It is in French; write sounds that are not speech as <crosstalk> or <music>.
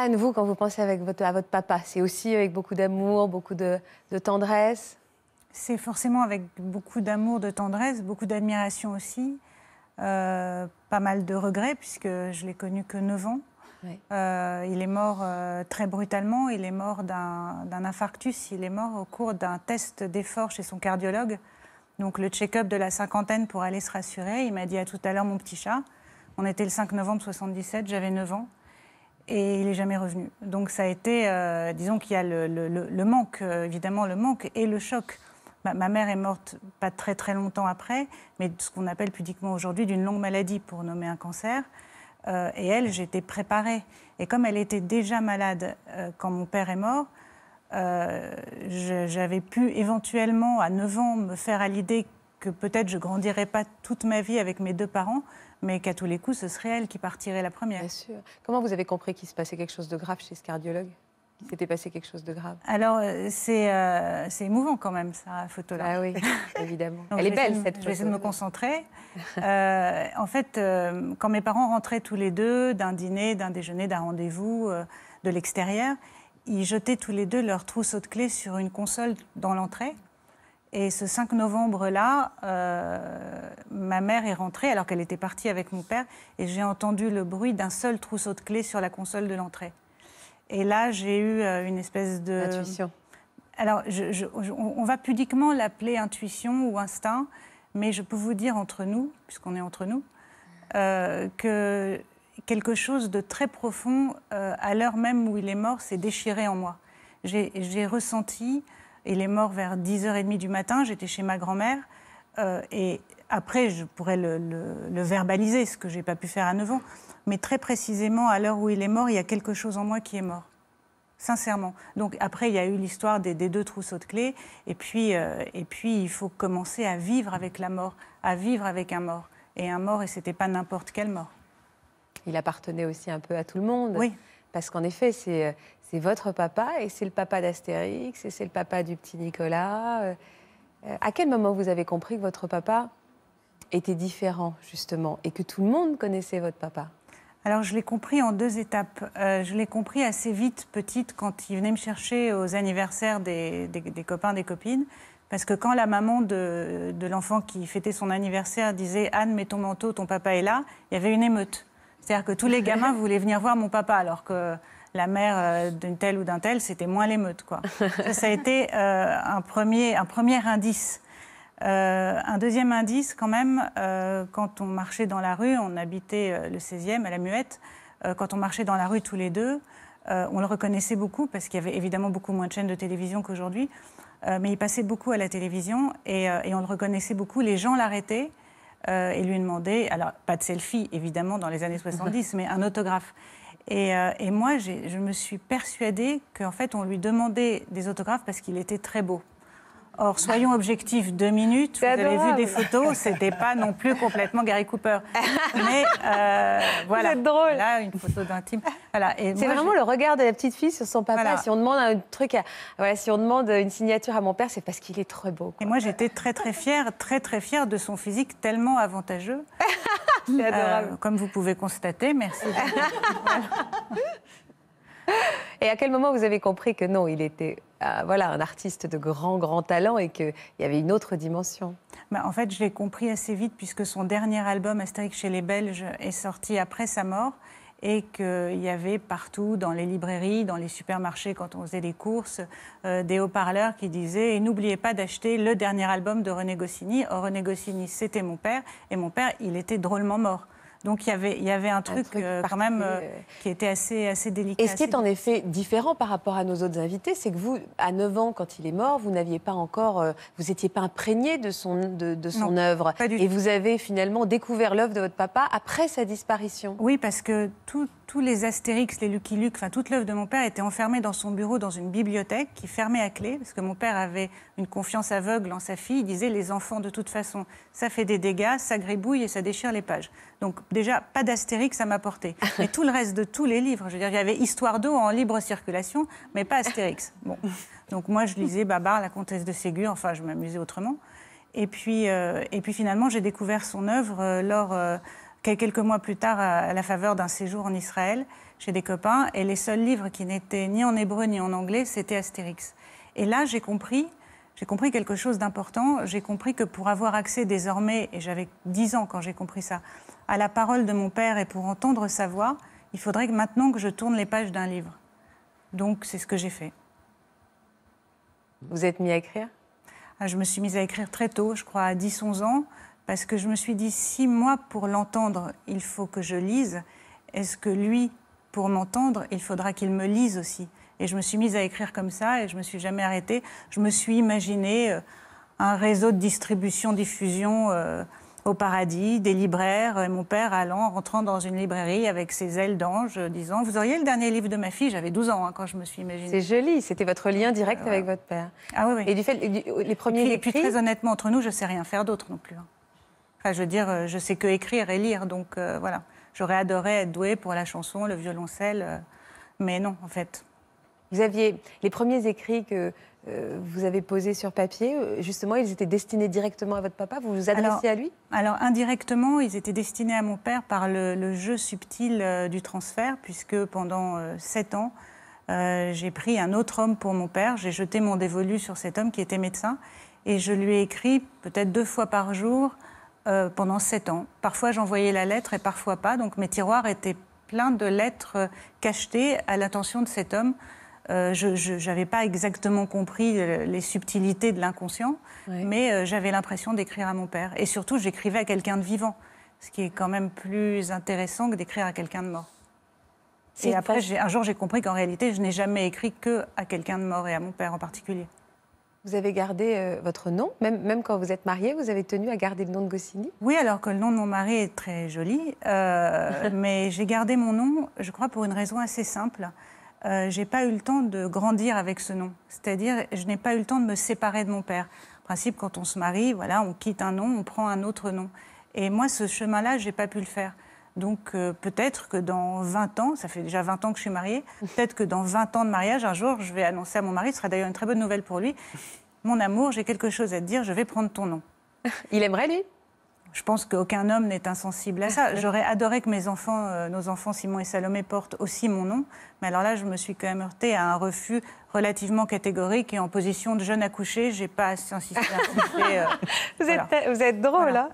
Anne, vous, quand vous pensez avec votre, à votre papa, c'est aussi avec beaucoup d'amour, beaucoup de, tendresse C'est forcément avec beaucoup d'amour, de tendresse, beaucoup d'admiration aussi. Euh, pas mal de regrets, puisque je l'ai connu que 9 ans. Euh, il est mort euh, très brutalement, il est mort d'un infarctus, il est mort au cours d'un test d'effort chez son cardiologue. Donc le check-up de la cinquantaine pour aller se rassurer. Il m'a dit à tout à l'heure mon petit chat. On était le 5 novembre 77, j'avais 9 ans et il n'est jamais revenu. Donc ça a été, euh, disons qu'il y a le, manque, euh, évidemment le manque et le choc. Ma, mère est morte pas très très longtemps après, mais ce qu'on appelle pudiquement aujourd'hui d'une longue maladie pour nommer un cancer. Euh, et elle, j'étais préparée. Et comme elle était déjà malade quand mon père est mort, j'avais pu éventuellement à 9 ans me faire à l'idée que peut-être je grandirais pas toute ma vie avec mes deux parents, mais qu'à tous les coups, ce serait elle qui partirait la première. Bien sûr. Comment vous avez compris qu'il se passait quelque chose de grave chez ce cardiologue Qu'il s'était passé quelque chose de grave Alors, euh, euh, c'est émouvant quand même, ça, photo-là. Ah oui, <laughs> évidemment. elle est belle, cette photo. Je de me concentrer. <laughs> Euh, en fait, quand mes parents rentraient tous les deux d'un dîner, d'un déjeuner, d'un rendez-vous de l'extérieur, ils jetaient tous les deux leur trousseau de clés sur une console dans l'entrée. Et ce 5 novembre-là, euh, ma mère est rentrée alors qu'elle était partie avec mon père et j'ai entendu le bruit d'un seul trousseau de clés sur la console de l'entrée. Et là, j'ai eu euh, une espèce de... Intuition. Alors, on va pudiquement l'appeler intuition ou instinct, mais je peux vous dire entre nous, puisqu'on est entre nous, euh, que quelque chose de très profond, à l'heure même où il est mort, s'est déchiré en moi. J'ai ressenti il est mort vers 10h30 du matin, j'étais chez ma grand-mère. Euh, et après, je pourrais le, verbaliser, ce que je n'ai pas pu faire à 9 ans. Mais très précisément, à l'heure où il est mort, il y a quelque chose en moi qui est mort. Sincèrement. Donc après, il y a eu l'histoire des, deux trousseaux de clés. Et puis, euh, et puis, il faut commencer à vivre avec la mort, à vivre avec un mort. Et un mort, et ce n'était pas n'importe quel mort. Il appartenait aussi un peu à tout le monde. Oui. Parce qu'en effet, c'est euh, c'est votre papa et c'est le papa d'Astérix et c'est le papa du petit Nicolas. Euh, euh, à quel moment vous avez compris que votre papa était différent, justement, et que tout le monde connaissait votre papa alors je l'ai compris en deux étapes. Euh, je l'ai compris assez vite, petite, quand il venait me chercher aux anniversaires des, copains, des copines. Parce que quand la maman de, de l'enfant qui fêtait son anniversaire disait Anne, mets ton manteau, ton papa est là, il y avait une émeute. C'est-à-dire que tous les <laughs> gamins voulaient venir voir mon papa, alors que la mère euh, d'une telle ou d'un tel, c'était moins l'émeute. Quoi. <laughs> ça, a été euh, un, premier, un premier indice. Euh, un deuxième indice, quand même, quand on marchait dans la rue, on habitait le 16e à la Muette, quand on marchait dans la rue tous les deux, on le reconnaissait beaucoup parce qu'il y avait évidemment beaucoup moins de chaînes de télévision qu'aujourd'hui, mais il passait beaucoup à la télévision et, on le reconnaissait beaucoup. Les gens l'arrêtaient. et lui demandaient, alors pas de selfie évidemment dans les années 70, <laughs> mais un autographe. Euh, et, moi, je me suis persuadée qu'en fait, on lui demandait des autographes parce qu'il était très beau. Or, soyons objectifs, deux minutes, <laughs> vous avez vu des photos, c'était pas non plus complètement Gary Cooper. <laughs> Mais euh, voilà. C'est drôle. Là, une photo d'intime. Voilà. C'est vraiment le regard de la petite fille sur son papa. Si on demande un truc, voilà, si on demande une signature à mon père, c'est parce qu'il est très beau. Et moi, j'étais très très fière, très très fière de son physique tellement avantageux. <laughs> Euh, comme vous pouvez constater, merci. <laughs> et à quel moment vous avez compris que non, il était euh, voilà, un artiste de grand, grand talent et qu'il y avait une autre dimension ben, En fait, je l'ai compris assez vite puisque son dernier album, Astérix chez les Belges, est sorti après sa mort et qu'il y avait partout dans les librairies, dans les supermarchés, quand on faisait des courses, euh, des haut-parleurs qui disaient n'oubliez pas d'acheter le dernier album de René Goscinny. Or, René Goscinny, c'était mon père, et mon père, il était drôlement mort. Donc il y avait, il y avait un truc, euh, quand même euh, qui était assez, assez délicat. Et ce qui est en effet différent par rapport à nos autres invités, c'est que vous, à 9 ans, quand il est mort, vous n'aviez pas encore, euh, vous n'étiez pas imprégné de son, de, son œuvre. Et vous avez finalement découvert l'œuvre de votre papa après sa disparition. Oui, parce que tous les Astérix, les Lucky Luke, enfin toute l'œuvre de mon père était enfermée dans son bureau, dans une bibliothèque qui fermait à clé, parce que mon père avait une confiance aveugle en sa fille. Il disait les enfants de toute façon, ça fait des dégâts, ça gribouille et ça déchire les pages. Donc déjà, pas d'Astérix à m'apporter. <laughs> Mais tout le reste de tous les livres, je veux dire, il y avait Histoire d'eau en libre circulation, mais pas Astérix. <laughs> Bon. Donc moi, je lisais Babar, la comtesse de Ségur, enfin, je m'amusais autrement. Et puis, euh, et puis finalement, j'ai découvert son œuvre euh, lors, euh, quelques mois plus tard, à, la faveur d'un séjour en Israël, chez des copains. Et les seuls livres qui n'étaient ni en hébreu ni en anglais, c'était Astérix. Et là, j'ai compris j'ai compris quelque chose d'important. J'ai compris que pour avoir accès désormais, et j'avais 10 ans quand j'ai compris ça, à la parole de mon père et pour entendre sa voix, il faudrait que maintenant que je tourne les pages d'un livre. Donc c'est ce que j'ai fait. Vous êtes mis à écrire ah, Je me suis mise à écrire très tôt, je crois à 10-11 ans, parce que je me suis dit, si moi, pour l'entendre, il faut que je lise, est-ce que lui, pour m'entendre, il faudra qu'il me lise aussi Et je me suis mise à écrire comme ça et je ne me suis jamais arrêtée. Je me suis imaginée euh, un réseau de distribution, diffusion. Euh, au paradis, des libraires, et euh, mon père allant, rentrant dans une librairie avec ses ailes d'ange, euh, disant Vous auriez le dernier livre de ma fille J'avais 12 ans hein, quand je me suis imaginée. C'est joli, c'était votre lien euh, direct avec votre père. Ah oui, oui. Et du fait, les premiers. puis, écrits... très honnêtement, entre nous, je ne sais rien faire d'autre non plus. Hein. Enfin, je veux dire, je sais que écrire et lire, donc voilà. J'aurais adoré être douée pour la chanson, le violoncelle, mais non, en fait. Vous aviez les premiers écrits que euh, vous avez posé sur papier, euh, justement, ils étaient destinés directement à votre papa Vous vous adressiez à lui Alors, indirectement, ils étaient destinés à mon père par le, jeu subtil euh, du transfert, puisque pendant sept ans, j'ai pris un autre homme pour mon père, j'ai jeté mon dévolu sur cet homme qui était médecin, et je lui ai écrit peut-être deux fois par jour pendant sept ans. Parfois, j'envoyais la lettre et parfois pas, donc mes tiroirs étaient pleins de lettres cachetées à l'attention de cet homme euh, je n'avais pas exactement compris les subtilités de l'inconscient, mais euh, j'avais l'impression d'écrire à mon père. Et surtout, j'écrivais à quelqu'un de vivant, ce qui est quand même plus intéressant que d'écrire à quelqu'un de mort. Et après, un jour, j'ai compris qu'en réalité, je n'ai jamais écrit que à quelqu'un de mort et à mon père en particulier. Vous avez gardé euh, votre nom, même, quand vous êtes mariée, vous avez tenu à garder le nom de Gossini. Oui, alors que le nom de mon mari est très joli, <laughs> mais j'ai gardé mon nom, je crois, pour une raison assez simple. Euh, j'ai pas eu le temps de grandir avec ce nom. C'est-à-dire, je n'ai pas eu le temps de me séparer de mon père. principe, quand on se marie, voilà, on quitte un nom, on prend un autre nom. Et moi, ce chemin-là, j'ai pas pu le faire. Donc euh, peut-être que dans 20 ans, ça fait déjà 20 ans que je suis mariée, <laughs> peut-être que dans 20 ans de mariage, un jour, je vais annoncer à mon mari, ce sera d'ailleurs une très bonne nouvelle pour lui, mon amour, j'ai quelque chose à te dire, je vais prendre ton nom. Il aimerait lui je pense qu'aucun homme n'est insensible à ça. J'aurais adoré que mes enfants, euh, nos enfants Simon et Salomé portent aussi mon nom, mais alors là, je me suis quand même heurtée à un refus relativement catégorique et en position de jeune accouchée, j'ai pas insisté. Euh, <laughs> vous, êtes, vous êtes drôle, hein